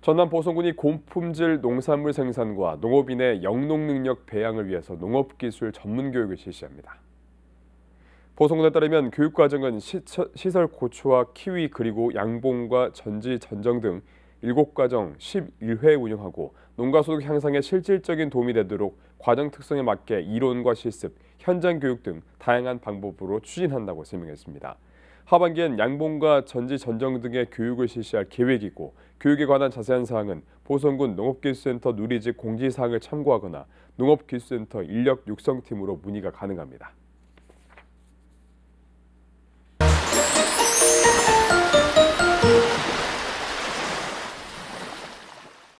전남 보성군이 고품질 농산물 생산과 농업인의 영농 능력 배양을 위해서 농업기술 전문 교육을 실시합니다. 보성군에 따르면 교육과정은 시설 고추와 키위 그리고 양봉과 전지, 전정 등 7과정 11회 운영하고 농가소득 향상에 실질적인 도움이 되도록 과정 특성에 맞게 이론과 실습, 현장 교육 등 다양한 방법으로 추진한다고 설명했습니다. 하반기엔 양봉과 전지 전정 등의 교육을 실시할 계획이고 교육에 관한 자세한 사항은 보성군 농업기술센터 누리집 공지사항을 참고하거나 농업기술센터 인력 육성팀으로 문의가 가능합니다.